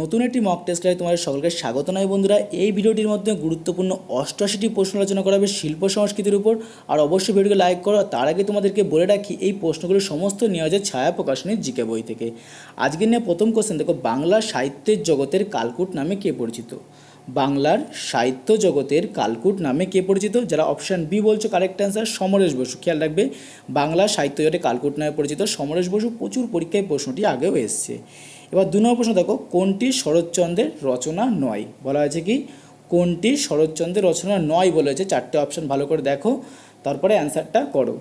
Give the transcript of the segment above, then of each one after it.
নতুন একটি mock test লাইভে তোমাদের সকলকে স্বাগত নয় বন্ধুরা এই ভিডিওটির মধ্যে গুরুত্বপূর্ণ অষ্টআশিটি প্রশ্ন আলোচনা করা হবে শিল্প সংস্কৃতির উপর আর অবশ্যই ভিডিওকে লাইক করো তার আগে তোমাদেরকে বলে রাখি এই প্রশ্নগুলো সমস্ত নেওয়া যায় ছায়া প্রকাশনীর জিকে বই থেকে আজকে নিয়ে প্রথম কোশ্চেন দেখো বাংলা সাহিত্যের জগতের কালকুট নামে কে পরিচিত বাংলার সাহিত্য জগতের কালকুট নামে কে পরিচিত যারা অপশান বি বলছো কারেক্ট অ্যান্সার সমরেশ বসু খেয়াল রাখবে বাংলা সাহিত্য জগতে কালকুট নামে পরিচিত সমরেশ বসু প্রচুর পরীক্ষায় প্রশ্নটি আগেও এসছে এবার দু নম্বর প্রশ্ন দেখো কোনটি শরৎচন্দ্রের রচনা নয় বলা হয়েছে কি কোনটি শরৎচন্দ্রের রচনা নয় বলে হয়েছে চারটে অপশান ভালো করে দেখো তারপরে অ্যান্সারটা করো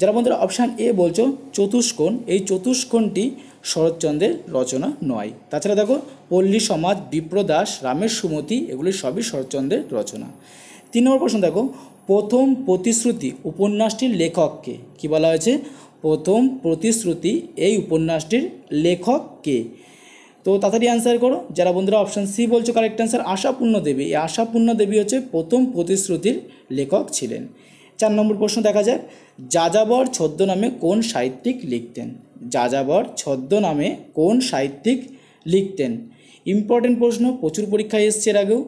যারা বন্ধুরা অপশান এ বলছো চতুষ্কোণ এই চতুষ্কোণটি শরৎচন্দ্রের রচনা নয় তাছাড়া দেখো পল্লী সমাজ বিপ্রদাস রামের সুমতি এগুলি সবই শরৎচন্দ্রের রচনা তিন নম্বর প্রশ্ন দেখো প্রথম প্রতিশ্রুতি উপন্যাসটির লেখককে কি বলা হয়েছে প্রথম প্রতিশ্রুতি এই উপন্যাসটির লেখক কে তো তাড়াতাড়ি অ্যান্সার করো যারা বন্ধুরা অপশান সি বলছো কারেক্ট অ্যান্সার আশাপূর্ণ দেবী এই আশাপূর্ণ দেবী হচ্ছে প্রথম প্রতিশ্রুতির লেখক ছিলেন চার নম্বর প্রশ্ন দেখা যাক যাযাবর ছদ্ম নামে কোন সাহিত্যিক লিখতেন যাযাবর ছদ্ম নামে কোন সাহিত্যিক লিখতেন ইম্পর্টেন্ট প্রশ্ন প্রচুর পরীক্ষায় এসছে এর আগেও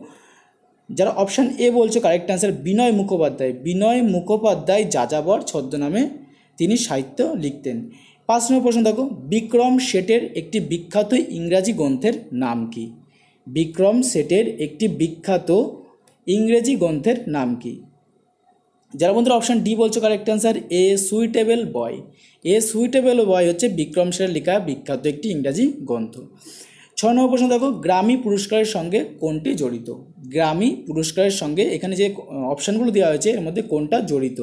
যারা অপশান এ বলছো কারেক্ট অ্যান্সার বিনয় মুখোপাধ্যায় বিনয় মুখোপাধ্যায় যাযাবর ছদ্মনামে তিনি সাহিত্য লিখতেন পাঁচ নম্বর প্রশ্ন দেখো বিক্রম শেটের একটি বিখ্যাত ইংরাজি গ্রন্থের নাম কি বিক্রম শেটের একটি বিখ্যাত ইংরেজি গ্রন্থের নাম কি যারা বন্ধুরা অপশান ডি বলছো correct answer a suitable boy a suitable boy হচ্ছে বিক্রম শেটের লেখা বিখ্যাত একটি ইংরাজি গ্রন্থ ছ নম্বর প্রশ্ন দেখো গ্রামী পুরস্কারের সঙ্গে কোনটি জড়িত গ্রামী পুরস্কারের সঙ্গে এখানে যে অপশানগুলো দেওয়া হয়েছে এর মধ্যে কোনটা জড়িত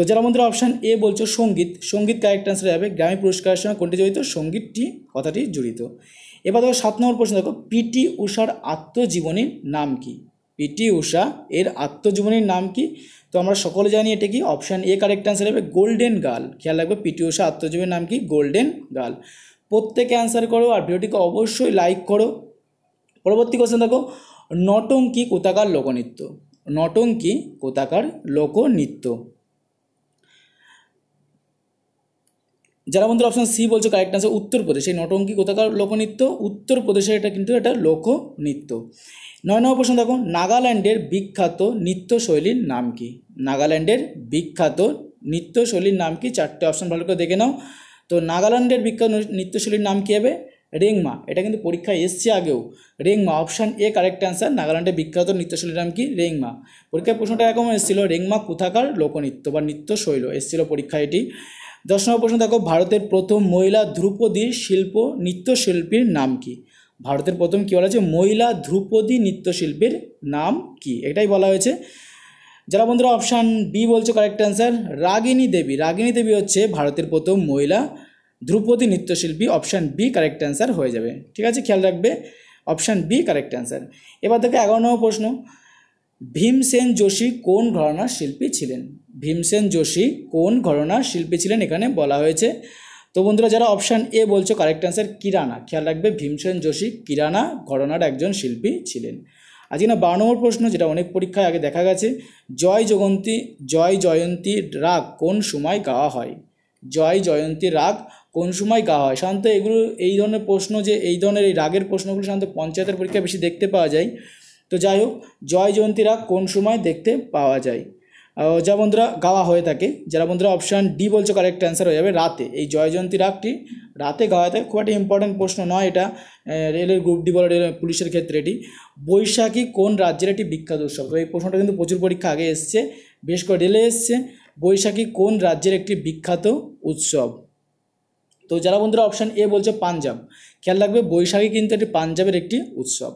তো যারা বন্ধুরা অপশান এ বলছো সঙ্গীত সঙ্গীত কারেক্ট অ্যান্সার হবে গ্রামী পুরস্কারের সঙ্গে কোনটি জড়িত সঙ্গীতটি কথাটি জড়িত এবার দেখো সাত নম্বর প্রশ্ন দেখো পিটি উষার আত্মজীবনীর নাম কি পিটি উষা এর আত্মজীবনীর নাম কি তো আমরা সকলে জানি এটা কি অপশান এ কারেক্ট অ্যান্সার হবে গোল্ডেন গার্ল খেয়াল রাখবে পিটি উষা আত্মজীবনীর নাম কি গোল্ডেন গার্ল প্রত্যেকে অ্যান্সার করো আর ভিডিওটিকে অবশ্যই লাইক করো পরবর্তী কোশ্চেন দেখো নটঙ্কি কোথাকার লোকনৃত্য নটঙ্কি কোথাকার লোকনৃত্য যারা বন্ধুরা অপশন সি বলছো কারেক্ট আনসার উত্তরপ্রদেশ এই নটঙ্কি কোথাকার লোকনৃত্য উত্তরপ্রদেশের এটা কিন্তু এটা লোকনৃত্য নয় নম্বর প্রশ্ন দেখো নাগাল্যান্ডের বিখ্যাত নৃত্যশৈলীর নাম কি নাগাল্যান্ডের বিখ্যাত নৃত্যশৈলীর নাম কি চারটে অপশন ভালো করে দেখে নাও তো নাগাল্যান্ডের বিখ্যাত নৃত্যশৈলীর নাম কী হবে রেংমা এটা কিন্তু পরীক্ষায় এসছে আগেও Rengma option A correct answer নাগাল্যান্ডের বিখ্যাত নৃত্যশৈলীর নাম কি রেংমা পরীক্ষায় প্রশ্নটা এরকম এসেছিল রেংমা কোথাকার লোকনৃত্য বা নৃত্যশৈল এসেছিলো পরীক্ষায় এটি দশ নম্বর প্রশ্ন দেখো ভারতের প্রথম মহিলা ধ্রুপদী শিল্প নৃত্যশিল্পীর নাম কি ভারতের প্রথম কী বলা হয়েছে মহিলা ধ্রুপদী নৃত্যশিল্পীর নাম কি এটাই বলা হয়েছে যারা বন্ধুরা অপশান বি বলছো কারেক্ট অ্যান্সার রাগিনী দেবী রাগিনী দেবী হচ্ছে ভারতের প্রথম মহিলা ধ্রুপদী নৃত্যশিল্পী অপশান বি কারেক্ট অ্যান্সার হয়ে যাবে ঠিক আছে খেয়াল রাখবে অপশান বি কারেক্ট অ্যান্সার এবার দেখো এগারো নম্বর প্রশ্ন ভীমসেন যোশী কোন ঘরানার শিল্পী ছিলেন ভীমসেন যোশী কোন ঘরানার শিল্পী ছিলেন এখানে বলা হয়েছে তো বন্ধুরা যারা অপশান এ বলছো কারেক্ট অ্যান্সার কিরানা খেয়াল রাখবে ভীমসেন যোশী কিরানা ঘরানার একজন শিল্পী ছিলেন আজকে না বারো নম্বর প্রশ্ন যেটা অনেক পরীক্ষায় আগে দেখা গেছে জয় জগন্তী জয় জয়ন্তী রাগ কোন সময় গাওয়া হয় জয় জয়ন্তী রাগ কোন সময় গাওয়া হয় সাধারণত এগুলো এই ধরনের প্রশ্ন যে এই ধরনের এই রাগের প্রশ্নগুলো সাধারণত পঞ্চায়েতের পরীক্ষায় বেশি দেখতে পাওয়া যায় তো যাই হোক জয়ন্তীরা কোন সময় দেখতে পাওয়া যায় যা বন্ধুরা গাওয়া হয়ে থাকে যারা বন্ধুরা অপশান ডি বলছো কারেক্ট অ্যান্সার হয়ে যাবে রাতে এই জয়জয়ন্তী রাগটি রাতে গাওয়া থাকে খুব একটা ইম্পর্টেন্ট প্রশ্ন নয় এটা রেলের গ্রুপ ডি রেল পুলিশের ক্ষেত্রে এটি বৈশাখী কোন রাজ্যের একটি বিখ্যাত উৎসব তো এই প্রশ্নটা কিন্তু প্রচুর পরীক্ষা আগে এসছে বেশ করে রেলে এসছে বৈশাখী কোন রাজ্যের একটি বিখ্যাত উৎসব তো যারা বন্ধুরা অপশান এ বলছে পাঞ্জাব খেয়াল রাখবে বৈশাখী কিন্তু একটি পাঞ্জাবের একটি উৎসব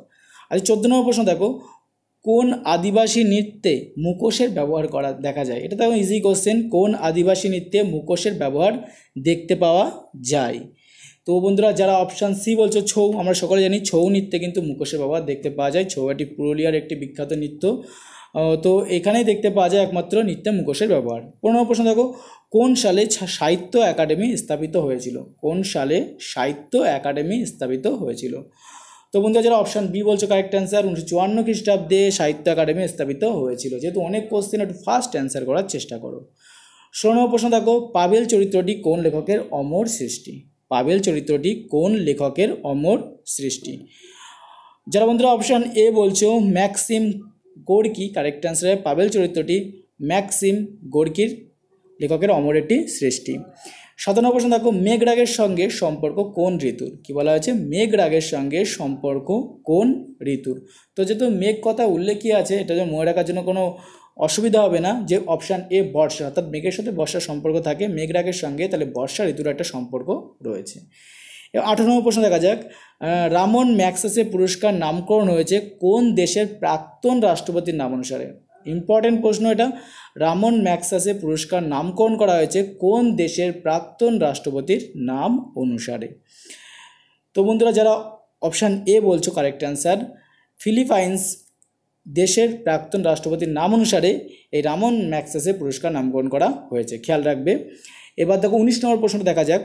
আর আচ্ছা, চোদ্দ নম্বর প্রশ্ন দেখো কোন আদিবাসী নৃত্যে মুখোশের ব্যবহার করা দেখা যায় এটা তো ইজি কোশ্চেন কোন আদিবাসী নৃত্যে মুখোশের ব্যবহার দেখতে পাওয়া যায় তো বন্ধুরা যারা অপশান সি বলছো ছৌ আমরা সকলে জানি ছৌ নৃত্যে কিন্তু মুখোশের ব্যবহার দেখতে পাওয়া যায় ছৌ একটি পুরুলিয়ার একটি বিখ্যাত নৃত্য তো এখানেই দেখতে পাওয়া যায় একমাত্র নৃত্যে মুখোশের ব্যবহার পনেরো প্রশ্ন দেখো কোন সালে সাহিত্য একাডেমি স্থাপিত হয়েছিল কোন সালে সাহিত্য একাডেমি স্থাপিত হয়েছিল তো বন্ধুরা যারা অপশান বি বলছো কারেক্ট অ্যান্সার উনিশশো চুয়ান্ন খ্রিস্টাব্দে সাহিত্য একাডেমি স্থাপিত হয়েছিল যেহেতু অনেক কোশ্চেন একটু ফার্স্ট অ্যান্সার করার চেষ্টা করো ষোলো প্রশ্ন দেখো পাবেল চরিত্রটি কোন লেখকের অমর সৃষ্টি পাবেল চরিত্রটি কোন লেখকের অমর সৃষ্টি যারা বন্ধুরা অপশান এ বলছো ম্যাক্সিম গোর্কি কারেক্ট অ্যান্সারে পাবেল চরিত্রটি ম্যাক্সিম গোর্কির লেখকের অমর একটি সৃষ্টি সাতান্ন প্রশ্ন দেখো মেঘরাগের সঙ্গে সম্পর্ক কোন ঋতুর কি বলা হয়েছে মেঘরাগের সঙ্গে সম্পর্ক কোন ঋতুর তো যেহেতু মেঘ কথা উল্লেখই আছে এটা যে মনে রাখার জন্য কোনো অসুবিধা হবে না যে অপশান এ বর্ষা অর্থাৎ মেঘের সাথে বর্ষার সম্পর্ক থাকে মেঘরাগের সঙ্গে তাহলে বর্ষা ঋতুর একটা সম্পর্ক রয়েছে আঠারো নম্বর প্রশ্ন দেখা যাক রামন ম্যাক্সেসে পুরস্কার নামকরণ হয়েছে কোন দেশের প্রাক্তন রাষ্ট্রপতির নাম অনুসারে ইম্পর্টেন্ট প্রশ্ন এটা রামন ম্যাক্সাসে পুরস্কার নামকরণ করা হয়েছে কোন দেশের প্রাক্তন রাষ্ট্রপতির নাম অনুসারে তো বন্ধুরা যারা অপশান এ বলছো কারেক্ট অ্যান্সার ফিলিপাইন্স দেশের প্রাক্তন রাষ্ট্রপতির নাম অনুসারে এই রামন ম্যাক্সাসে পুরস্কার নামকরণ করা হয়েছে খেয়াল রাখবে এবার দেখো উনিশ নম্বর প্রশ্নটা দেখা যাক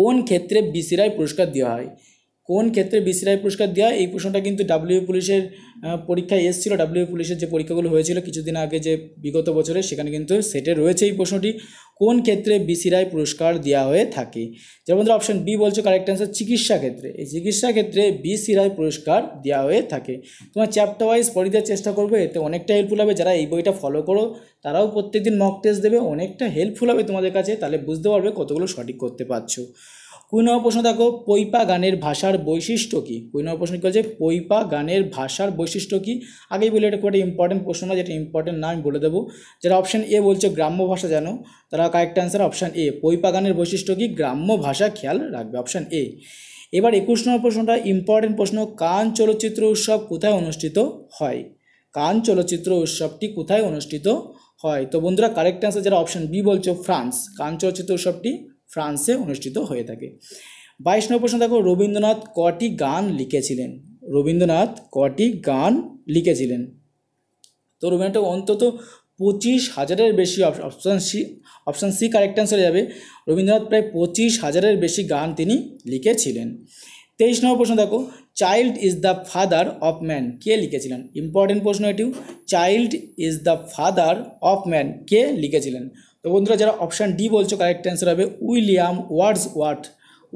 কোন ক্ষেত্রে বিসিরাই পুরস্কার দেওয়া হয় কোন ক্ষেত্রে বিসি রায় পুরস্কার দেওয়া এই প্রশ্নটা কিন্তু ডাব্লিউ পুলিশের পরীক্ষায় এসেছিলো ডাব্লিউ পুলিশের যে পরীক্ষাগুলো হয়েছিল কিছুদিন আগে যে বিগত বছরে সেখানে কিন্তু সেটে রয়েছে এই প্রশ্নটি কোন ক্ষেত্রে বিসি রায় পুরস্কার দেওয়া হয়ে থাকে যেমন ধরো অপশন বি বলছো কারেক্ট অ্যান্সার চিকিৎসা ক্ষেত্রে এই চিকিৎসা ক্ষেত্রে বিসি রায় পুরস্কার দেওয়া হয়ে থাকে তোমার চ্যাপ্টার ওয়াইজ পড়ে দেওয়ার চেষ্টা করবে এতে অনেকটা হেল্পফুল হবে যারা এই বইটা ফলো করো তারাও প্রত্যেকদিন মক টেস্ট দেবে অনেকটা হেল্পফুল হবে তোমাদের কাছে তাহলে বুঝতে পারবে কতগুলো সঠিক করতে পারছো কুড়ি নম্বর প্রশ্ন দেখো পৈপা গানের ভাষার বৈশিষ্ট্য কী কুড়ি নম্বর প্রশ্ন কী বলছে পৈপা গানের ভাষার বৈশিষ্ট্য কী আগেই বলে এটা খুব একটা ইম্পর্টেন্ট প্রশ্ন না যেটা ইম্পর্টেন্ট না আমি বলে দেবো যারা অপশান এ বলছে গ্রাম্য ভাষা জানো তারা কারেক্ট অ্যান্সার অপশান এ পৈপা গানের বৈশিষ্ট্য কী গ্রাম্য ভাষা খেয়াল রাখবে অপশান এ এবার একুশ নম্বর প্রশ্নটা ইম্পর্টেন্ট প্রশ্ন কান চলচ্চিত্র উৎসব কোথায় অনুষ্ঠিত হয় কান চলচ্চিত্র উৎসবটি কোথায় অনুষ্ঠিত হয় তো বন্ধুরা কারেক্ট অ্যান্সার যারা অপশান বি বলছো ফ্রান্স কান চলচ্চিত্র উৎসবটি ফ্রান্সে অনুষ্ঠিত হয়ে থাকে বাইশ নম্বর প্রশ্ন দেখো রবীন্দ্রনাথ কটি গান লিখেছিলেন রবীন্দ্রনাথ কটি গান লিখেছিলেন তো রবীন্দ্রনাথ অন্তত পঁচিশ হাজারের বেশি option C option C correct অ্যান্সারে যাবে রবীন্দ্রনাথ প্রায় পঁচিশ হাজারের বেশি গান তিনি লিখেছিলেন তেইশ নম্বর প্রশ্ন দেখো child is the father of man কে লিখেছিলেন ইম্পর্টেন্ট প্রশ্ন এটিও child is the father of man কে লিখেছিলেন তো বন্ধুরা যারা অপশান ডি বলছো কারেক্ট অ্যান্সার হবে William Wordsworth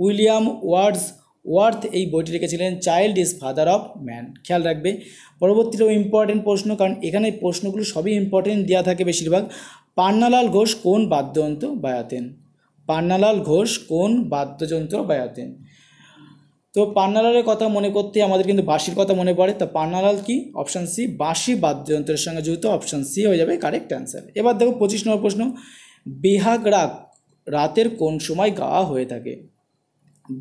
William Wordsworth এই বইটি রেখেছিলেন child is father of man খেয়াল রাখবে পরবর্তীতেও ইম্পর্টেন্ট প্রশ্ন কারণ এখানে প্রশ্নগুলো সবই ইম্পর্টেন্ট দেওয়া থাকে বেশিরভাগ পান্নালাল ঘোষ কোন বাদ্যযন্ত্র বায়াতেন পান্নালাল ঘোষ কোন বাদ্যযন্ত্র বায়াতেন তো পান্নালালের কথা মনে করতে আমাদের কিন্তু বাঁশির কথা মনে পড়ে তো পান্নালাল কি অপশান সি বাঁশি বাদ্যযন্ত্রের সঙ্গে যুক্ত অপশান সি হয়ে যাবে কারেক্ট অ্যান্সার এবার দেখো পঁচিশ নম্বর প্রশ্ন বেহাগ রাগ রাতের কোন সময় গাওয়া হয়ে থাকে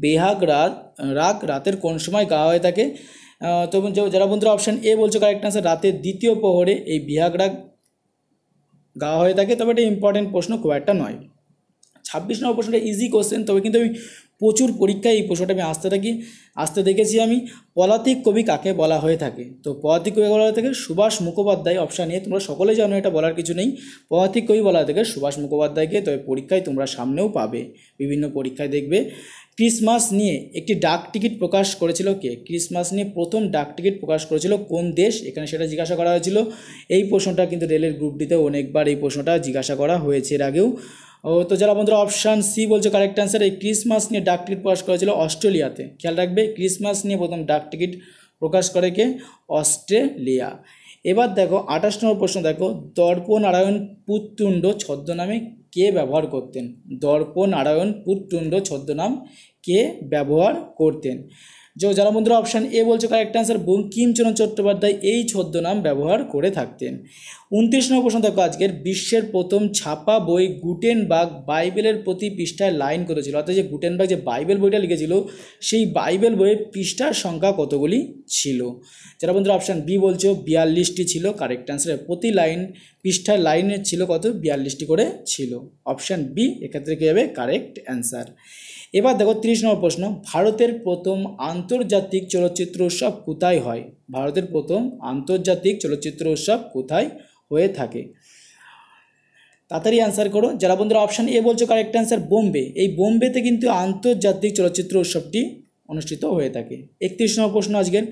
বেহাগ রাগ রাগ রাতের কোন সময় গাওয়া হয়ে থাকে তো যারা বন্ধুরা অপশান এ বলছো কারেক্ট অ্যান্সার রাতের দ্বিতীয় প্রহরে এই বিহাগ রাগ গাওয়া হয়ে থাকে তবে এটা ইম্পর্টেন্ট প্রশ্ন খুব একটা নয় ছাব্বিশ নম্বর প্রশ্নটা ইজি কোশ্চেন তবে কিন্তু আমি প্রচুর পরীক্ষায় এই প্রশ্নটা আমি আসতে থাকি আসতে দেখেছি আমি পলাতিক কবি কাকে বলা হয়ে থাকে তো পলাতিক কবি বলা হয়ে থাকে সুভাষ মুখোপাধ্যায় অপশান নিয়ে তোমরা সকলে জানো এটা বলার কিছু নেই পলাতিক কবি বলা হয়ে থাকে সুভাষ মুখোপাধ্যায়কে তবে পরীক্ষায় তোমরা সামনেও পাবে বিভিন্ন পরীক্ষায় দেখবে ক্রিসমাস নিয়ে একটি ডাক টিকিট প্রকাশ করেছিল কে ক্রিসমাস নিয়ে প্রথম ডাক টিকিট প্রকাশ করেছিল কোন দেশ এখানে সেটা জিজ্ঞাসা করা হয়েছিল এই প্রশ্নটা কিন্তু রেলের গ্রুপটিতে অনেকবার এই প্রশ্নটা জিজ্ঞাসা করা হয়েছে এর আগেও ও তো যারা বন্ধুরা অপশান সি বলছে কারেক্ট অ্যান্সার এই ক্রিসমাস নিয়ে ডাক টিকিট প্রকাশ করেছিল অস্ট্রেলিয়াতে খেয়াল রাখবে ক্রিসমাস নিয়ে প্রথম ডাক টিকিট প্রকাশ করে কে অস্ট্রেলিয়া এবার দেখো আঠাশ নম্বর প্রশ্ন দেখো দর্প নারায়ণ পুত্তুণ্ড ছদ্মনামে কে ব্যবহার করতেন দর্প নারায়ণ পুত্তুণ্ড ছদ্মনাম কে ব্যবহার করতেন যারা জলবন্ধুরা অপশান এ বলছে কারেক্ট আনসার বঙ্কিমচরণ চট্টোপাধ্যায় এই ছদ্মনাম ব্যবহার করে থাকতেন উনত্রিশ নম্বর প্রশ্ন দেখো আজকের বিশ্বের প্রথম ছাপা বই গুটেনবাগ বাইবেলের প্রতি পৃষ্ঠায় লাইন করেছিল অর্থাৎ যে গুটেনবাগ যে বাইবেল বইটা লিখেছিল সেই বাইবেল বইয়ের পৃষ্ঠার সংখ্যা কতগুলি ছিল যারা বন্ধুরা অপশান বি বলছো বিয়াল্লিশটি ছিল কারেক্ট আনসারের প্রতি লাইন পৃষ্ঠার লাইনের ছিল কত বিয়াল্লিশটি করে ছিল অপশান বি এক্ষেত্রে কী হবে কারেক্ট অ্যান্সার এবার দেখো তিরিশ নম্বর প্রশ্ন ভারতের প্রথম আন্তর্জাতিক চলচ্চিত্র উৎসব কোথায় হয় ভারতের প্রথম আন্তর্জাতিক চলচ্চিত্র উৎসব কোথায় হয়ে থাকে তাড়াতাড়ি অ্যান্সার করো যারা বন্ধুরা অপশান এ বলছো কারেক্ট অ্যান্সার বোম্বে এই বোম্বেতে কিন্তু আন্তর্জাতিক চলচ্চিত্র উৎসবটি অনুষ্ঠিত হয়ে থাকে একত্রিশ নম্বর প্রশ্ন আজকের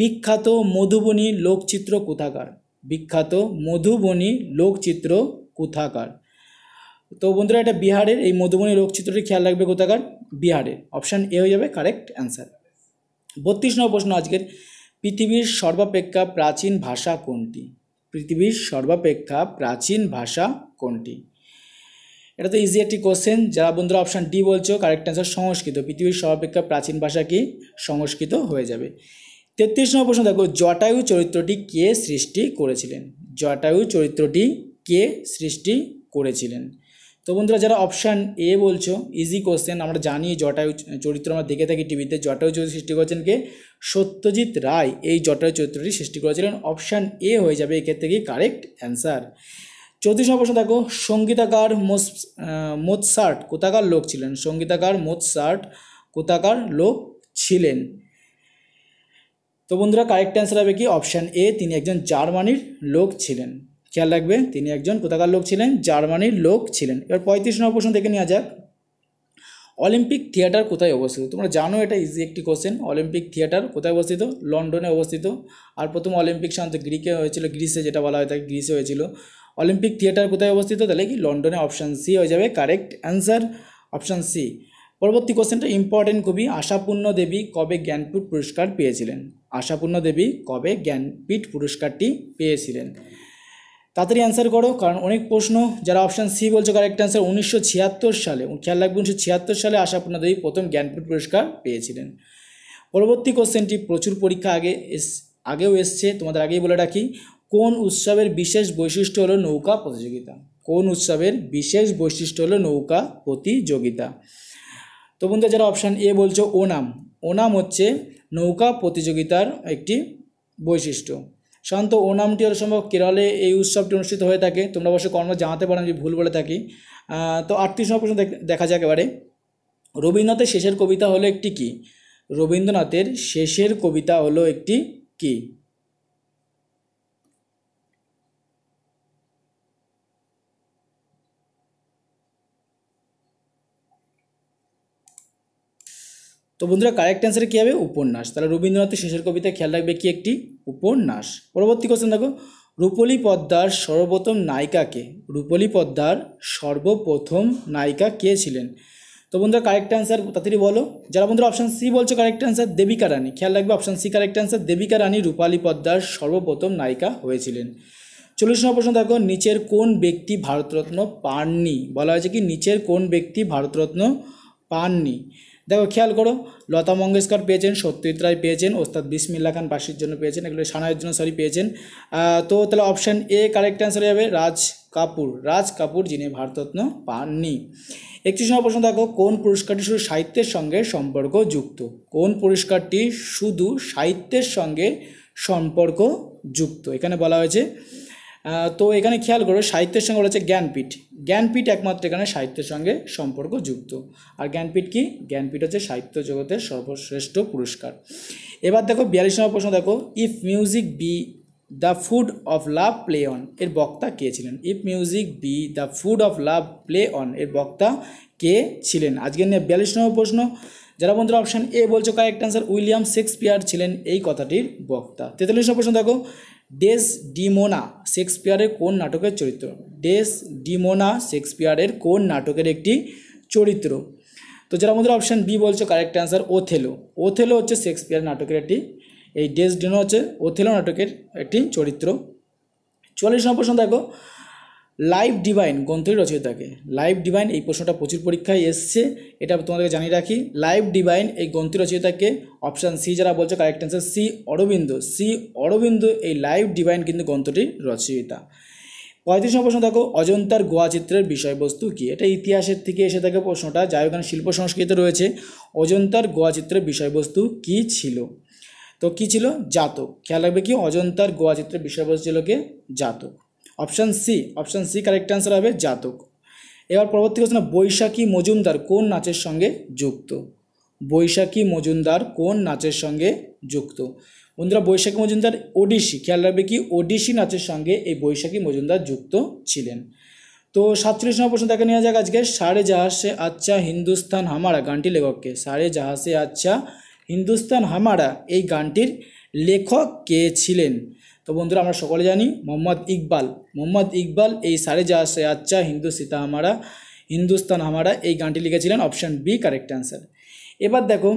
বিখ্যাত মধুবনী লোকচিত্র কোথাকার বিখ্যাত মধুবনী লোকচিত্র কোথাকার তো বন্ধুরা এটা বিহারের এই মধুবনি লোকচিত্রটি খেয়াল রাখবে কোথাকার বিহারের অপশান এ হয়ে যাবে কারেক্ট অ্যান্সার বত্রিশ নম্বর প্রশ্ন আজকের পৃথিবীর সর্বাপেক্ষা প্রাচীন ভাষা কোনটি পৃথিবীর সর্বাপেক্ষা প্রাচীন ভাষা কোনটি এটা তো ইজি একটি কোশ্চেন যারা বন্ধুরা অপশান ডি বলছো কারেক্ট অ্যান্সার সংস্কৃত পৃথিবীর সর্বাপেক্ষা প্রাচীন ভাষা কি সংস্কৃত হয়ে যাবে তেত্রিশ নম্বর প্রশ্ন দেখো জটায়ু চরিত্রটি কে সৃষ্টি করেছিলেন জটায়ু চরিত্রটি কে সৃষ্টি করেছিলেন তো বন্ধুরা যারা অপশান এ বলছো ইজি কোশ্চেন আমরা জানি জটায়ু চরিত্র আমরা দেখে থাকি টিভিতে জটায়ু চরিত্র সৃষ্টি করেছেন কে সত্যজিৎ রায় এই জটায়ু চরিত্রটি সৃষ্টি করেছিলেন অপশান এ হয়ে যাবে এক্ষেত্রে কি কারেক্ট অ্যান্সার চৌত্রিশ নম্বর প্রশ্ন দেখো সঙ্গীতাকার মোৎসার্ট কোথাকার লোক ছিলেন সঙ্গীতাকার মোৎসার্ট কোথাকার লোক ছিলেন তো বন্ধুরা কারেক্ট অ্যান্সার হবে কি অপশান এ তিনি একজন জার্মানির লোক ছিলেন খেয়াল রাখবে তিনি একজন কোথাকার লোক ছিলেন জার্মানির লোক ছিলেন এবার পঁয়ত্রিশ নম্বর প্রশ্ন দেখে নেওয়া যাক অলিম্পিক থিয়েটার কোথায় অবস্থিত তোমরা জানো এটা ইজি একটি কোশ্চেন অলিম্পিক থিয়েটার কোথায় অবস্থিত লন্ডনে অবস্থিত আর প্রথম অলিম্পিক সাধারণত গ্রিকে হয়েছিল গ্রিসে যেটা বলা হয় তাকে গ্রিসে হয়েছিল অলিম্পিক থিয়েটার কোথায় অবস্থিত তাহলে কি লন্ডনে অপশান সি হয়ে যাবে কারেক্ট অ্যান্সার অপশান সি পরবর্তী কোশ্চেনটা ইম্পর্টেন্ট কবি আশাপূর্ণ দেবী কবে জ্ঞানপীঠ পুরস্কার পেয়েছিলেন আশাপূর্ণ দেবী কবে জ্ঞানপীঠ পুরস্কারটি পেয়েছিলেন তাড়াতাড়ি অ্যান্সার করো কারণ অনেক প্রশ্ন যারা অপশান সি বলছে কারেক্ট অ্যান্সার উনিশশো ছিয়াত্তর সালে খেয়াল রাখবে উনিশশো ছিয়াত্তর সালে আশাপূর্ণা দেবী প্রথম জ্ঞানপীঠ পুরস্কার পেয়েছিলেন পরবর্তী কোশ্চেনটি প্রচুর পরীক্ষা আগে এস আগেও এসছে তোমাদের আগেই বলে রাখি কোন উৎসবের বিশেষ বৈশিষ্ট্য হলো নৌকা প্রতিযোগিতা কোন উৎসবের বিশেষ বৈশিষ্ট্য হলো নৌকা প্রতিযোগিতা তো বন্ধু যারা অপশান এ বলছো ওনাম ওনাম হচ্ছে নৌকা প্রতিযোগিতার একটি বৈশিষ্ট্য সাধারণত ওনামটি হলো সম্ভব কেরলে এই উৎসবটি অনুষ্ঠিত হয়ে থাকে তোমরা অবশ্যই কর্ম জানাতে পারো আমি ভুল বলে থাকি তো আটত্রিশ নম্বর প্রশ্ন দেখা যাক এবারে রবীন্দ্রনাথের শেষের কবিতা হলো একটি কি রবীন্দ্রনাথের শেষের কবিতা হলো একটি কি তো বন্ধুরা কারেক্ট অ্যান্সার কী হবে উপন্যাস তাহলে রবীন্দ্রনাথের শেষের কবিতা খেয়াল রাখবে কি একটি উপন্যাস পরবর্তী কোশ্চেন দেখো রূপলী পদ্মার সর্বপ্রথম নায়িকা কে রূপলী পদ্মার সর্বপ্রথম নায়িকা কে ছিলেন তো বন্ধুরা কারেক্ট অ্যান্সার তাড়াতাড়ি বলো যারা বন্ধুরা অপশান সি বলছো কারেক্ট অ্যান্সার দেবিকা রানী খেয়াল রাখবে option C correct answer Devika Rani রূপালী পদ্মার সর্বপ্রথম নায়িকা হয়েছিলেন চল্লিশ নম্বর প্রশ্ন দেখো নিচের কোন ব্যক্তি ভারতরত্ন পাননি বলা হয়েছে কি নিচের কোন ব্যক্তি ভারতরত্ন পাননি দেখো খেয়াল করো লতা মঙ্গেশকর পেয়েছেন সত্যজিৎ রায় পেয়েছেন ওস্তাদ বিসমিল্লা খান বাসির জন্য পেয়েছেন এগুলো সানায়ের জন্য সরি পেয়েছেন তো তাহলে অপশান এ কারেক্ট অ্যান্সার হয়ে যাবে রাজ কাপুর রাজ কাপুর যিনি ভারতরত্ন পাননি একত্রিশ নম্বর প্রশ্ন দেখো কোন পুরস্কারটি শুধু সাহিত্যের সঙ্গে সম্পর্ক যুক্ত কোন পুরস্কারটি শুধু সাহিত্যের সঙ্গে সম্পর্ক যুক্ত এখানে বলা হয়েছে তো এখানে খেয়াল করো সাহিত্যের সঙ্গে বলেছে জ্ঞানপীঠ জ্ঞানপীঠ একমাত্র এখানে সাহিত্যের সঙ্গে সম্পর্ক যুক্ত আর জ্ঞানপীঠ কি জ্ঞানপীঠ হচ্ছে সাহিত্য জগতের সর্বশ্রেষ্ঠ পুরস্কার এবার দেখো বিয়াল্লিশ নম্বর প্রশ্ন দেখো if music be the food of love play on এর বক্তা কে ছিলেন if music be the food of love play on এর বক্তা কে ছিলেন আজকে নিয়ে বিয়াল্লিশ নম্বর প্রশ্ন যারা বন্ধুরা অপশান এ বলছো কারেক্ট অ্যান্সার উইলিয়াম শেক্সপিয়ার ছিলেন এই কথাটির বক্তা তেতাল্লিশ নম্বর প্রশ্ন দেখো ডেস ডিমোনা শেক্সপিয়ারের কোন নাটকের চরিত্র ডেস ডিমোনা শেক্সপিয়ারের কোন নাটকের একটি চরিত্র তো যারা আমাদের অপশান বি বলছে কারেক্ট অ্যান্সার ওথেলো ওথেলো হচ্ছে শেক্সপিয়ার নাটকের একটি এই ডেস ডিনো হচ্ছে ওথেলো নাটকের একটি চরিত্র চুয়াল্লিশ নম্বর প্রশ্ন দেখো লাইভ ডিভাইন রচিত রচয়িতাকে লাইভ ডিভাইন এই প্রশ্নটা প্রচুর পরীক্ষায় এসছে এটা তোমাদেরকে জানিয়ে রাখি লাইভ ডিভাইন এই গ্রন্থের রচয়িতাকে অপশান সি যারা বলছে correct answer C Aurobindo C Aurobindo এই লাইভ ডিভাইন কিন্তু গ্রন্থটির রচয়িতা পঁয়ত্রিশ প্রশ্ন দেখো অজন্তার গোয়া চিত্রের বিষয়বস্তু কী এটা ইতিহাসের থেকে এসে থাকে প্রশ্নটা যাই ওখানে শিল্প সংস্কৃতি রয়েছে অজন্তার গোয়া চিত্রের বিষয়বস্তু কী ছিল তো কী ছিল জাতক খেয়াল রাখবে কি অজন্তার গোয়া চিত্রের বিষয়বস্তু ছিল কে Jataka option C option C correct answer হবে জাতক এবার পরবর্তী কোশ্চেন বৈশাখী মজুমদার কোন নাচের সঙ্গে যুক্ত বৈশাখী মজুমদার কোন নাচের সঙ্গে যুক্ত বন্ধুরা বৈশাখী মজুমদার ওডিসি খেয়াল রাখবে কি ওডিসি নাচের সঙ্গে এই বৈশাখী মজুমদার যুক্ত ছিলেন তো সাতচল্লিশ নম্বর প্রশ্ন দেখা নেওয়া যাক আজকে সাড়ে জাহাজে আচ্ছা হিন্দুস্তান হামারা গানটি লেখককে সাড়ে জাহাজে আচ্ছা হিন্দুস্তান হামারা এই গানটির লেখক কে ছিলেন তো বন্ধুরা আমরা সকলে জানি মোহাম্মদ ইকবাল মোহাম্মদ ইকবাল এই সারে যা সে আচ্ছা সীতা আমারা হিন্দুস্তান আমারা এই গানটি লিখেছিলেন অপশান বি কারেক্ট অ্যান্সার এবার দেখো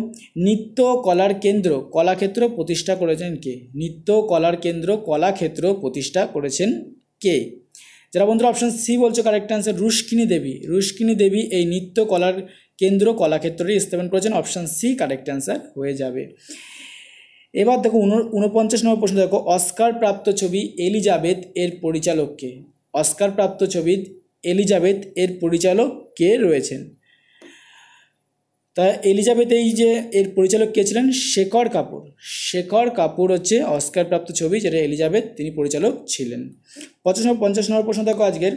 নৃত্য কলার কেন্দ্র কলাক্ষেত্র প্রতিষ্ঠা করেছেন কে নৃত্য কলার কেন্দ্র কলাক্ষেত্র প্রতিষ্ঠা করেছেন কে যারা বন্ধুরা অপশান সি বলছো কারেক্ট অ্যান্সার রুশকিনী দেবী রুশকিনী দেবী এই নৃত্য কলার কেন্দ্র কলাক্ষেত্রটি স্থাপন করেছেন অপশান সি কারেক্ট অ্যান্সার হয়ে যাবে এবার দেখো উনপঞ্চাশ নম্বর প্রশ্ন দেখো অস্কার প্রাপ্ত ছবি এলিজাবেথ এর পরিচালককে অস্কার প্রাপ্ত ছবি এলিজাবেথ এর পরিচালক কে রয়েছেন তা এলিজাবেথ এই যে এর পরিচালক কে ছিলেন শেখর কাপুর শেখর কাপুর হচ্ছে অস্কারপ্রাপ্ত ছবি যেটা এলিজাবেথ তিনি পরিচালক ছিলেন পঞ্চাশ নম্বর পঞ্চাশ নম্বর প্রশ্ন দেখো আজকের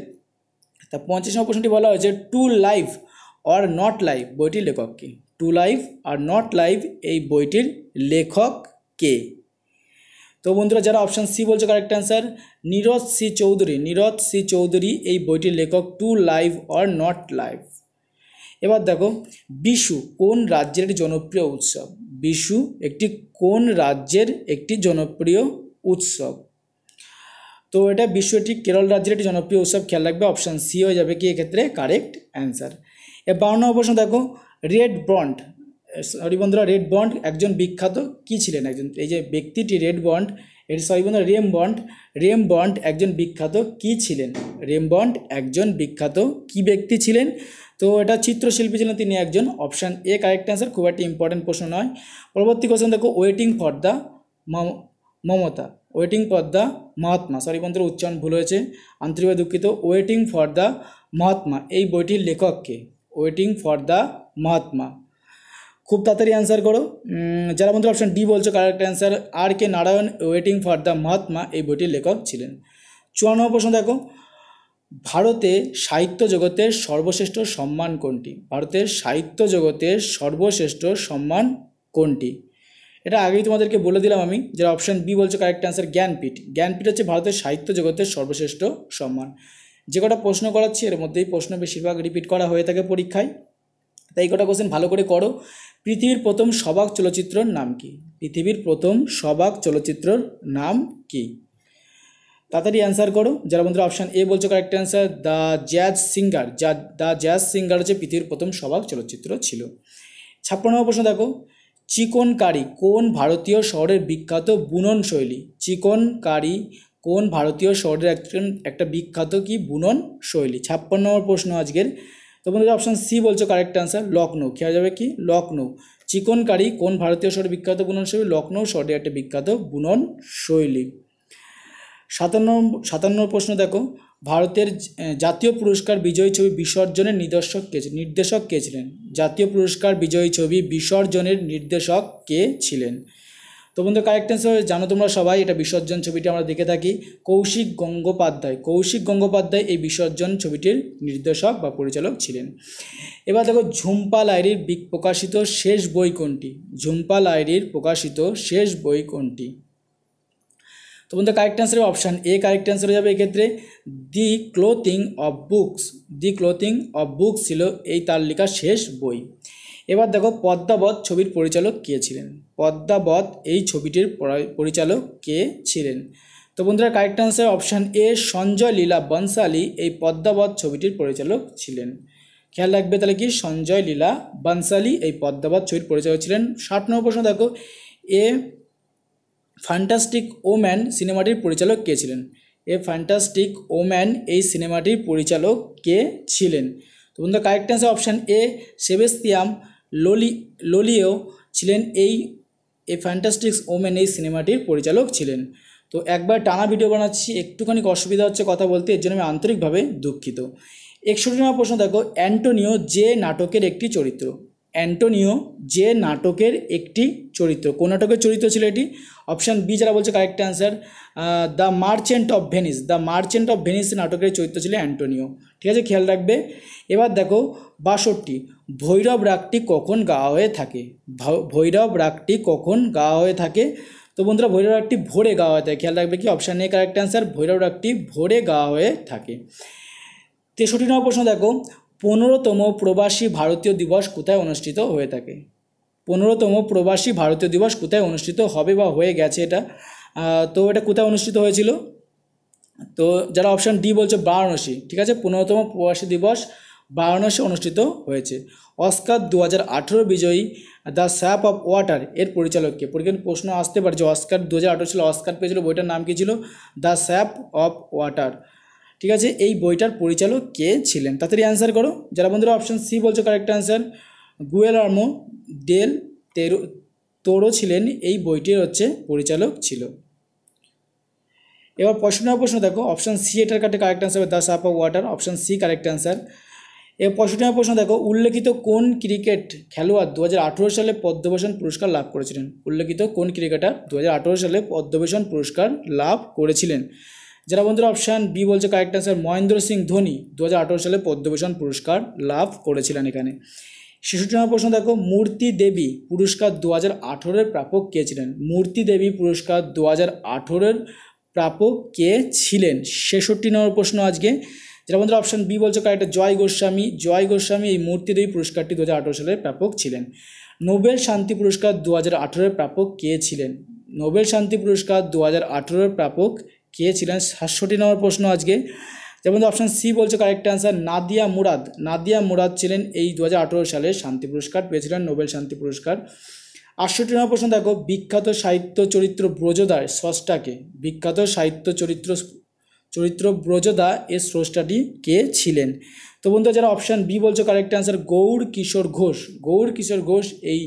তা পঞ্চাশ নম্বর প্রশ্নটি বলা হয়েছে to life or not live বইটির লেখক কি টু লাইভ আর নট লাইভ এই বইটির লেখক কে তো বন্ধুরা যারা অপশান সি বলছে correct answer Nirad C Chaudhuri Nirad C Chaudhuri এই বইটির লেখক to live or not live এবার দেখো বিশু কোন রাজ্যের একটি জনপ্রিয় উৎসব বিশু একটি কোন রাজ্যের একটি জনপ্রিয় উৎসব তো এটা বিশ্ব একটি কেরল রাজ্যের একটি জনপ্রিয় উৎসব খেয়াল রাখবে অপশান সি হয়ে যাবে কি এক্ষেত্রে কারেক্ট অ্যান্সার এ বাউন্ন প্রশ্ন দেখো রেড বন্ড সরি বন্ধুরা রেড বন্ড একজন বিখ্যাত কী ছিলেন একজন এই যে ব্যক্তিটি রেড বন্ড এর সরি বন্ধুরা রেম বন্ড রেম বন্ড একজন বিখ্যাত কী ছিলেন রেম বন্ড একজন বিখ্যাত কী ব্যক্তি ছিলেন তো এটা চিত্রশিল্পী ছিলেন তিনি একজন অপশান এ কারেক্ট অ্যান্সার খুব একটা ইম্পর্টেন্ট প্রশ্ন নয় পরবর্তী কোশ্চেন দেখো waiting for the Mamata waiting for the Mahatma sorry বন্ধুরা উচ্চারণ ভুল হয়েছে আন্তরিকভাবে দুঃখিত ওয়েটিং ফর দ্য মহাত্মা এই বইটির লেখককে ওয়েটিং ফর দ্য মহাত্মা খুব তাড়াতাড়ি অ্যান্সার করো যারা বন্ধু অপশন ডি বলছো correct answer R K Narayan waiting for the Mahatma এই বইটির লেখক ছিলেন চুয়ান্ন প্রশ্ন দেখো ভারতে সাহিত্য জগতের সর্বশ্রেষ্ঠ সম্মান কোনটি ভারতের সাহিত্য জগতের সর্বশ্রেষ্ঠ সম্মান কোনটি এটা আগেই তোমাদেরকে বলে দিলাম আমি যারা অপশান বি বলছো কারেক্ট অ্যান্সার জ্ঞানপীঠ জ্ঞানপীঠ হচ্ছে ভারতের সাহিত্য জগতের সর্বশ্রেষ্ঠ সম্মান যে কটা প্রশ্ন করাচ্ছি এর মধ্যেই প্রশ্ন বেশিরভাগ রিপিট করা হয়ে থাকে পরীক্ষায় তাই কটা কোশ্চেন ভালো করে করো পৃথিবীর প্রথম সবাক চলচ্চিত্রর নাম কি পৃথিবীর প্রথম সবাক চলচ্চিত্রর নাম কি তাড়াতাড়ি অ্যান্সার করো যারা বন্ধুরা অপশান এ বলছো correct answer the jazz singer যা দ্য জ্যাজ সিঙ্গার হচ্ছে পৃথিবীর প্রথম সবাক চলচ্চিত্র ছিল ছাপ্পান্ন নম্বর প্রশ্ন দেখো চিকন কারি কোন ভারতীয় শহরের বিখ্যাত বুনন শৈলী চিকন কারি কোন ভারতীয় শহরের একজন একটা বিখ্যাত কি বুনন শৈলী ছাপ্পান্ন নম্বর প্রশ্ন আজকের তো বন্ধুরা অপশান সি বলছো কারেক্ট অ্যান্সার লখনৌ খেয়া যাবে কি লখনৌ চিকনকারি কোন ভারতীয় শহরের বিখ্যাত বুনন শৈলী লখনৌ শহরে একটা বিখ্যাত বুনন শৈলী সাতান্ন সাতান্ন প্রশ্ন দেখো ভারতের জাতীয় পুরস্কার বিজয়ী ছবি বিসর্জনের নিদর্শক কে নির্দেশক কে ছিলেন জাতীয় পুরস্কার বিজয়ী ছবি বিসর্জনের নির্দেশক কে ছিলেন তো বন্ধু কারেক্ট অ্যান্সার জানো তোমরা সবাই এটা বিসর্জন ছবিটি আমরা দেখে থাকি কৌশিক গঙ্গোপাধ্যায় কৌশিক গঙ্গোপাধ্যায় এই বিসর্জন ছবিটির নির্দেশক বা পরিচালক ছিলেন এবার দেখো ঝুম্পা লাইরির প্রকাশিত শেষ বই কোনটি ঝুম্পা লাইরির প্রকাশিত শেষ বই কোনটি তো বন্ধু correct answer option A correct answer হয়ে যাবে এক্ষেত্রে the clothing of books the clothing of books ছিল এই তার লেখা শেষ বই এবার দেখো পদ্মাবত ছবির পরিচালক কে ছিলেন পদ্মাবত এই ছবিটির পরিচালক কে ছিলেন তো বন্ধুরা correct answer option A Sanjay Leela Bhansali এই পদ্মাবত ছবিটির পরিচালক ছিলেন খেয়াল রাখবে তাহলে কি সঞ্জয় লীলা বনশালী এই পদ্মাবত ছবির পরিচালক ছিলেন ষাট নম্বর প্রশ্ন দেখো এ ফ্যান্টাস্টিক ওম্যান সিনেমাটির পরিচালক কে ছিলেন এ ফ্যান্টাস্টিক ওম্যান এই সিনেমাটির পরিচালক কে ছিলেন তো বন্ধুরা কারেক্ট অ্যান্সার অপশান এ সেবেস্তিয়াম ললি লোলিও ছিলেন এই এ ফ্যান্টাস্টিক্স ওমেন এই সিনেমাটির পরিচালক ছিলেন তো একবার টানা ভিডিও বানাচ্ছি একটুখানি অসুবিধা হচ্ছে কথা বলতে এর জন্য আমি আন্তরিকভাবে দুঃখিত একষট্টি নম্বর প্রশ্ন দেখো অ্যান্টোনিও যে নাটকের একটি চরিত্র অ্যান্টোনিও যে নাটকের একটি চরিত্র কোন নাটকের চরিত্র ছিল এটি অপশান বি যারা বলছে correct answer the merchant of Venice the merchant of Venice নাটকের চরিত্র ছিল অ্যান্টোনিও ঠিক আছে খেয়াল রাখবে এবার দেখো বাষট্টি ভৈরব রাগটি কখন গাওয়া হয়ে থাকে ভৈরব রাগটি কখন গাওয়া হয়ে থাকে তো বন্ধুরা ভৈরব রাগটি ভোরে গাওয়া হয়ে থাকে খেয়াল রাখবে কি option A correct answer Bhairav রাগটি ভোরে গাওয়া হয়ে থাকে তেষট্টি নম্বর প্রশ্ন দেখো পনেরোতম প্রবাসী ভারতীয় দিবস কোথায় অনুষ্ঠিত হয়ে থাকে পনেরোতম প্রবাসী ভারতীয় দিবস কোথায় অনুষ্ঠিত হবে বা হয়ে গেছে এটা তো এটা কোথায় অনুষ্ঠিত হয়েছিল তো যারা অপশান ডি বলছে বারাণসী ঠিক আছে পনেরোতম প্রবাসী দিবস বারাণসী অনুষ্ঠিত হয়েছে অস্কার দু হাজার বিজয়ী দ্য স্যাপ অফ ওয়াটার এর পরিচালককে পরীক্ষণ প্রশ্ন আসতে পারে যে অস্কার দু হাজার আঠেরো ছিল অস্কার পেয়েছিল বইটার নাম কী ছিল দ্য স্যাপ অফ ওয়াটার ঠিক আছে এই বইটার পরিচালক কে ছিলেন তাড়াতাড়ি অ্যান্সার করো যারা বন্ধুরা অপশান সি বলছো correct answer Guillermo del তেরো তোরো ছিলেন এই বইটির হচ্ছে পরিচালক ছিল এবার প্রশ্ন প্রশ্ন দেখো অপশান সি এটার কাটে correct answer the shape of water option C correct answer এবার প্রশ্ন প্রশ্ন দেখো উল্লেখিত কোন ক্রিকেট খেলোয়াড় দু সালে পদ্মভূষণ পুরস্কার লাভ করেছিলেন উল্লেখিত কোন ক্রিকেটার দু সালে পদ্মভূষণ পুরস্কার লাভ করেছিলেন যারা বন্ধুরা অপশান বি বলছে কারেক্ট অ্যান্সার মহেন্দ্র সিং ধোনি দু সালে পদ্মভূষণ পুরস্কার লাভ করেছিলেন এখানে শিশুটি নম্বর প্রশ্ন দেখো মূর্তি দেবী পুরস্কার দু হাজার আঠেরোর প্রাপক কে ছিলেন মূর্তি দেবী পুরস্কার দু হাজার আঠেরোর প্রাপক কে ছিলেন ছেষট্টি নম্বর প্রশ্ন আজকে যেটা বন্ধুরা অপশান বি বলছে কারেক্ট জয় গোস্বামী জয় গোস্বামী এই মূর্তি দেবী পুরস্কারটি দু সালের প্রাপক ছিলেন নোবেল শান্তি পুরস্কার দু হাজার প্রাপক কে ছিলেন নোবেল শান্তি পুরস্কার দু হাজার প্রাপক কে ছিলেন সাতষট্টি নম্বর প্রশ্ন আজকে যেমন অপশান সি বলছে correct answer Nadia Murad Nadia Murad ছিলেন এই দু সালে শান্তি পুরস্কার পেয়েছিলেন নোবেল শান্তি পুরস্কার আটষট্টি নম্বর প্রশ্ন দেখো বিখ্যাত সাহিত্য চরিত্র ব্রজদার স্রষ্টাকে বিখ্যাত সাহিত্য চরিত্র চরিত্র ব্রজদা এর স্রষ্টাটি কে ছিলেন তো বন্ধু যারা অপশান বি বলছো কারেক্ট অ্যান্সার গৌর কিশোর ঘোষ গৌর কিশোর ঘোষ এই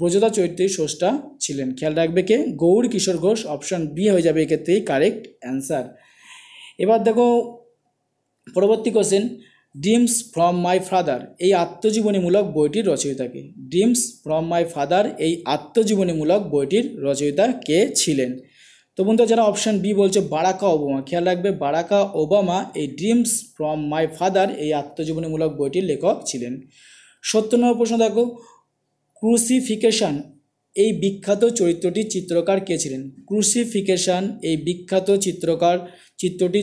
ব্রজদা চৈত্রী সোষ্টা ছিলেন খেয়াল রাখবে কে গৌর কিশোর ঘোষ অপশান বি হয়ে যাবে এক্ষেত্রেই কারেক্ট অ্যান্সার এবার দেখো পরবর্তী question dreams from my father এই আত্মজীবনীমূলক বইটির রচয়িতাকে ড্রিমস ফ্রম মাই ফাদার এই আত্মজীবনীমূলক বইটির রচয়িতা কে ছিলেন তো বন্ধু যারা অপশান বি বলছে বারাকা ওবামা খেয়াল রাখবে বারাকা ওবামা এই ড্রিমস ফ্রম মাই ফাদার এই আত্মজীবনীমূলক বইটির লেখক ছিলেন সত্য নম্বর প্রশ্ন দেখো ক্রুসিফিকেশান এই বিখ্যাত চরিত্রটি চিত্রকার কে ছিলেন ক্রুসিফিকেশান এই বিখ্যাত চিত্রকার চিত্রটি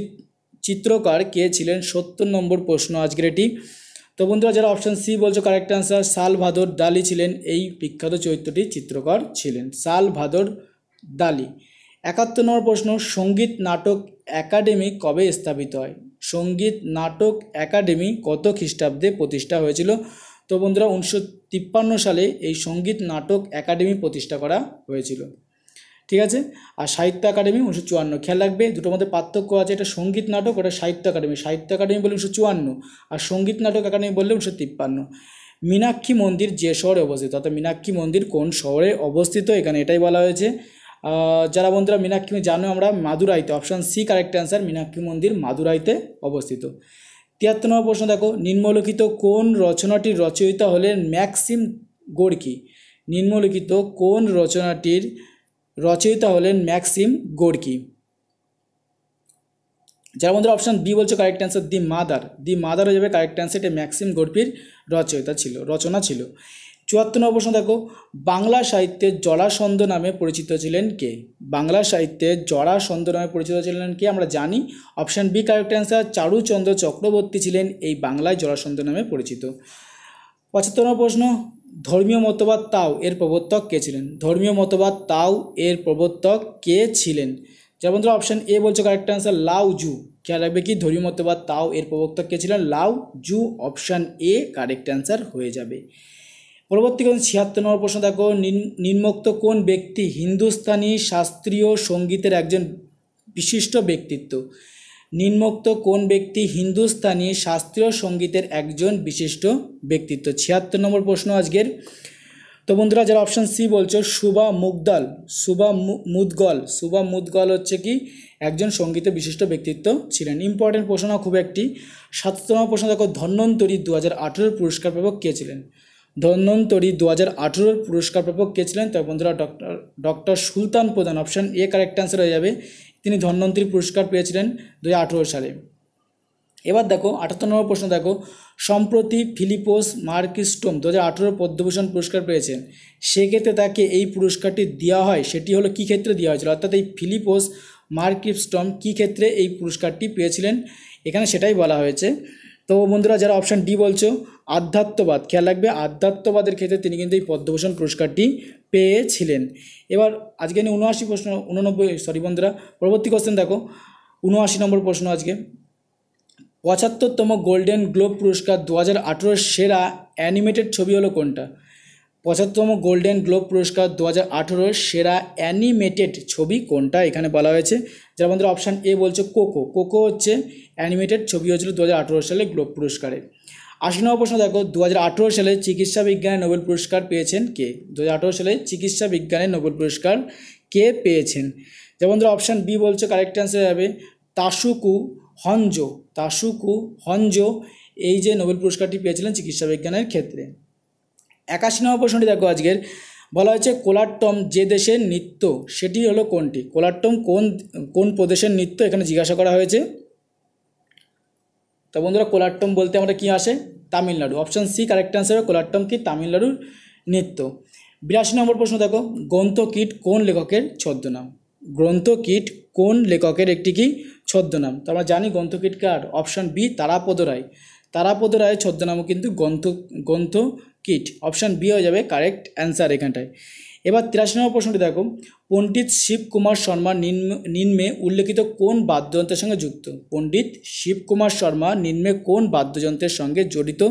চিত্রকার কে ছিলেন সত্তর নম্বর প্রশ্ন আজকের এটি তো বন্ধুরা যারা অপশান সি বলছো কারেক্ট আনসার সাল ভাদর ডালি ছিলেন এই বিখ্যাত চরিত্রটি চিত্রকর ছিলেন সাল ভাদর ডালি একাত্তর নম্বর প্রশ্ন সঙ্গীত নাটক একাডেমি কবে স্থাপিত হয় সঙ্গীত নাটক একাডেমি কত খ্রিস্টাব্দে প্রতিষ্ঠা হয়েছিল তো বন্ধুরা উনিশশো সালে এই সঙ্গীত নাটক একাডেমি প্রতিষ্ঠা করা হয়েছিল ঠিক আছে আর সাহিত্য একাডেমি উনিশশো চুয়ান্ন খেয়াল রাখবে দুটোর মধ্যে পার্থক্য আছে এটা সঙ্গীত নাটক ওটা সাহিত্য একাডেমি সাহিত্য একাডেমি বলে উনিশশো চুয়ান্ন আর সঙ্গীত নাটক একাডেমি বললে উনিশশো তিপ্পান্ন মীনাক্ষী মন্দির যে শহরে অবস্থিত অর্থাৎ মীনাক্ষী মন্দির কোন শহরে অবস্থিত এখানে এটাই বলা হয়েছে যারা বন্ধুরা মীনাক্ষী জানো আমরা মাদুরাইতে option C correct answer Meenakshi মন্দির মাদুরাইতে অবস্থিত তিয়াত্তর নম্বর প্রশ্ন দেখো নিম্নলিখিত কোন রচনাটির রচয়িতা হলেন ম্যাক্সিম গোর্কি নিম্নলিখিত কোন রচনাটির রচয়িতা হলেন ম্যাক্সিম গোর্কি যার মধ্যে অপশান বি বলছে correct answer the mother the mother হয়ে যাবে কারেক্ট অ্যান্সার এটা ম্যাক্সিম গোর্পির রচয়িতা ছিল রচনা ছিল চুয়াত্তর নম্বর প্রশ্ন দেখো বাংলা সাহিত্যে জরাসন্ধ নামে পরিচিত ছিলেন কে বাংলা সাহিত্যে জরাসন্ধ নামে পরিচিত ছিলেন কে আমরা জানি option B correct answer Charuchandra Chakraborty ছিলেন এই বাংলায় জরাসন্ধ নামে পরিচিত পঁচাত্তর নম্বর প্রশ্ন ধর্মীয় মতবাদ তাও এর প্রবর্তক কে ছিলেন ধর্মীয় মতবাদ তাও এর প্রবর্তক কে ছিলেন যার বন্ধুরা অপশান এ বলছে কারেক্ট অ্যান্সার লাউ জু খেয়াল রাখবে কি ধর্মীয় মতবাদ তাও এর প্রবর্তক কে ছিলেন Lao Tzu option A correct answer হয়ে যাবে পরবর্তী কোন ছিয়াত্তর নম্বর প্রশ্ন দেখো নিম্নোক্ত কোন ব্যক্তি হিন্দুস্তানি শাস্ত্রীয় সঙ্গীতের একজন বিশিষ্ট ব্যক্তিত্ব নিম্নোক্ত কোন ব্যক্তি হিন্দুস্তানি শাস্ত্রীয় সঙ্গীতের একজন বিশিষ্ট ব্যক্তিত্ব ছিয়াত্তর নম্বর প্রশ্ন আজকের তো বন্ধুরা যারা অপশান সি বলছো সুবা মুগদল সুবা মুদগল সুবা মুদগল হচ্ছে কি একজন সঙ্গীত বিশিষ্ট ব্যক্তিত্ব ছিলেন ইম্পর্টেন্ট প্রশ্ন খুব একটি সাততম প্রশ্ন দেখো ধন্বন্তরী দু হাজার পুরস্কার পাবো কে ছিলেন ধন্বন্তরী দু হাজার আঠেরোর পুরস্কারপ্রাপক কে ছিলেন তো বন্ধুরা ডক্টর ডক্টর সুলতান প্রধান অপশান এ কারেক্ট অ্যান্সার হয়ে যাবে তিনি ধন্বন্তরী পুরস্কার পেয়েছিলেন দু সালে এবার দেখো আঠাত্তর নম্বর প্রশ্ন দেখো সম্প্রতি ফিলিপোস মার্কিস্টোম দু হাজার আঠেরো পদ্মভূষণ পুরস্কার পেয়েছেন সেক্ষেত্রে তাকে এই পুরস্কারটি দেওয়া হয় সেটি হলো কী ক্ষেত্রে দেওয়া হয়েছিল অর্থাৎ এই ফিলিপোস মার্কিস্টম কী ক্ষেত্রে এই পুরস্কারটি পেয়েছিলেন এখানে সেটাই বলা হয়েছে তো বন্ধুরা যারা অপশান ডি বলছো আধ্যাত্মবাদ খেয়াল রাখবে আধ্যাত্মবাদের ক্ষেত্রে তিনি কিন্তু এই পদ্মভূষণ পুরস্কারটি পেয়েছিলেন এবার আজকে নিয়ে উনআশি প্রশ্ন উননব্বই সরি বন্ধুরা পরবর্তী কোশ্চেন দেখো উনআশি নম্বর প্রশ্ন আজকে পঁচাত্তরতম গোল্ডেন গ্লোব পুরস্কার দু সেরা অ্যানিমেটেড ছবি হলো কোনটা পঁচাত্তরতম গোল্ডেন গ্লোব পুরস্কার দু হাজার সেরা অ্যানিমেটেড ছবি কোনটা এখানে বলা হয়েছে যারা আমাদের অপশান এ বলছে কোকো কোকো হচ্ছে অ্যানিমেটেড ছবি হয়েছিল দু সালে গ্লোব পুরস্কারে আশি নম্বর প্রশ্ন দেখো দু সালে চিকিৎসা বিজ্ঞানে নোবেল পুরস্কার পেয়েছেন কে দু সালে চিকিৎসা বিজ্ঞানে নোবেল পুরস্কার কে পেয়েছেন যেমন ধরো অপশান বি বলছে কারেক্ট অ্যান্সার যাবে তাসুকু হঞ্জো তাসুকু হঞ্জো এই যে নোবেল পুরস্কারটি পেয়েছিলেন চিকিৎসা বিজ্ঞানের ক্ষেত্রে একাশি নম্বর প্রশ্নটি দেখো আজকের বলা হয়েছে কোলাট্টম যে দেশের নৃত্য সেটি হলো কোনটি কোলাট্টম কোন কোন প্রদেশের নৃত্য এখানে জিজ্ঞাসা করা হয়েছে তো বন্ধুরা কোলাট্টম বলতে আমরা কি আসে Tamil Nadu option C correct answer হবে কোলাট্টম কি তামিলনাড়ুর নৃত্য বিরাশি নম্বর প্রশ্ন দেখো গ্রন্থ কীট কোন লেখকের ছদ্মনাম গ্রন্থ কীট কোন লেখকের একটি কি ছদ্মনাম তো আমরা জানি গ্রন্থ কীট কার অপশান বি তারাপদ রায় তারাপদ রায়ের ছদ্মনামও কিন্তু গ্রন্থ গ্রন্থ কিট অপশান বি হয়ে যাবে কারেক্ট অ্যান্সার এখানটায় এবার তিরাশি নম্বর প্রশ্নটি দেখো পণ্ডিত শিবকুমার শর্মা নিম্নে উল্লেখিত কোন বাদ্যযন্ত্রের সঙ্গে যুক্ত পণ্ডিত শিবকুমার শর্মা নিম্নে কোন বাদ্যযন্ত্রের সঙ্গে জড়িত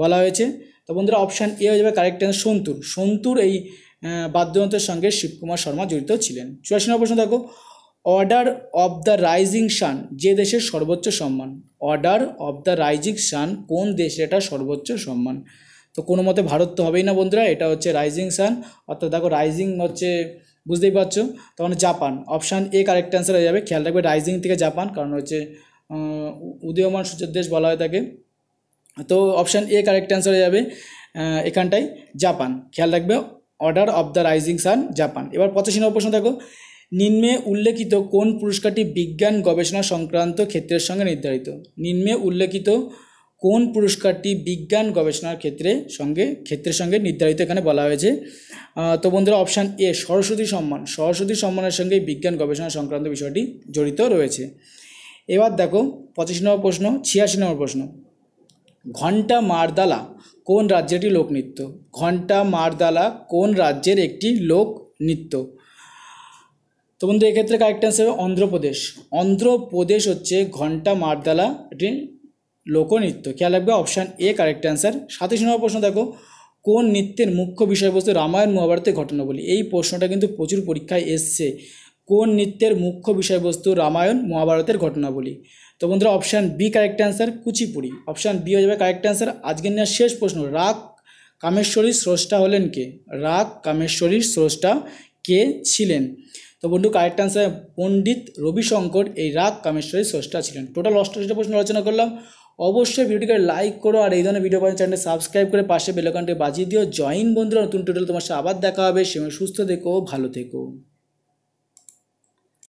বলা হয়েছে তো বন্ধুরা অপশান এ হয়ে যাবে কারেক্ট অ্যান্সার সন্তুর সন্তুর এই বাদ্যযন্ত্রের সঙ্গে শিবকুমার শর্মা জড়িত ছিলেন চুরাশি নম্বর প্রশ্ন দেখো order of the rising sun যে দেশের সর্বোচ্চ সম্মান order of the rising sun কোন দেশের এটা সর্বোচ্চ সম্মান তো কোনো মতে ভারত তো হবেই না বন্ধুরা এটা হচ্ছে রাইজিং সান অর্থাৎ দেখো রাইজিং হচ্ছে বুঝতেই পারছো তখন Japan option A correct answer হয়ে যাবে খেয়াল রাখবে রাইজিং থেকে জাপান কারণ হচ্ছে উদীয়মান সূর্যের দেশ বলা হয় তাকে তো অপশান এ কারেক্ট অ্যান্সার হয়ে যাবে এখানটাই জাপান খেয়াল রাখবে order of the rising sun Japan এবার পঁচাশি নম্বর প্রশ্ন দেখো নিম্নে উল্লেখিত কোন পুরস্কারটি বিজ্ঞান গবেষণা সংক্রান্ত ক্ষেত্রের সঙ্গে নির্ধারিত নিম্নে উল্লেখিত কোন পুরস্কারটি বিজ্ঞান গবেষণার ক্ষেত্রে সঙ্গে ক্ষেত্রের সঙ্গে নির্ধারিত এখানে বলা হয়েছে তো বন্ধুরা অপশান এ সরস্বতী সম্মান সরস্বতী সম্মানের সঙ্গে বিজ্ঞান গবেষণা সংক্রান্ত বিষয়টি জড়িত রয়েছে এবার দেখো পঁচিশ নম্বর প্রশ্ন ছিয়াশি নম্বর প্রশ্ন ঘণ্টা মারদালা কোন রাজ্যেরটি লোকনৃত্য ঘণ্টা মারদালা কোন রাজ্যের একটি লোক নৃত্য তো বন্ধু এক্ষেত্রে কারেক্ট অ্যান্সার হবে অন্ধ্রপ্রদেশ অন্ধ্রপ্রদেশ হচ্ছে ঘণ্টা মারদালা এটি লোকনৃত্য খেয়াল রাখবে অপশান এ কারেক্ট অ্যান্সার সাতাশ নম্বর প্রশ্ন দেখো কোন নৃত্যের মুখ্য বিষয়বস্তু রামায়ণ মহাভারতের বলি এই প্রশ্নটা কিন্তু প্রচুর পরীক্ষায় এসছে কোন নৃত্যের মুখ্য বিষয়বস্তু রামায়ণ মহাভারতের বলি তো বন্ধুরা option B correct answer Kuchipudi option B হয়ে যাবে কারেক্ট অ্যান্সার আজকের নেওয়ার শেষ প্রশ্ন রাগ কামেশ্বরীর স্রষ্টা হলেন কে রাগ কামেশ্বরীর স্রষ্টা কে ছিলেন তো বন্ধু কারেক্ট অ্যান্সার পণ্ডিত রবিশঙ্কর এই রাগ কামেশ্বরীর স্রষ্টা ছিলেন টোটাল অষ্টাশিটা প্রশ্ন আলোচনা করলাম অবশ্যই ভিডিওটিকে লাইক করো আর এই ধরনের ভিডিও পাওয়ার চ্যানেল সাবস্ক্রাইব করে পাশে বেলকনটি বাজিয়ে দিও জয়েন বন্ধুরা নতুন টোটাল তোমার সাথে আবার দেখা হবে সে সুস্থ থেকো ভালো থেকো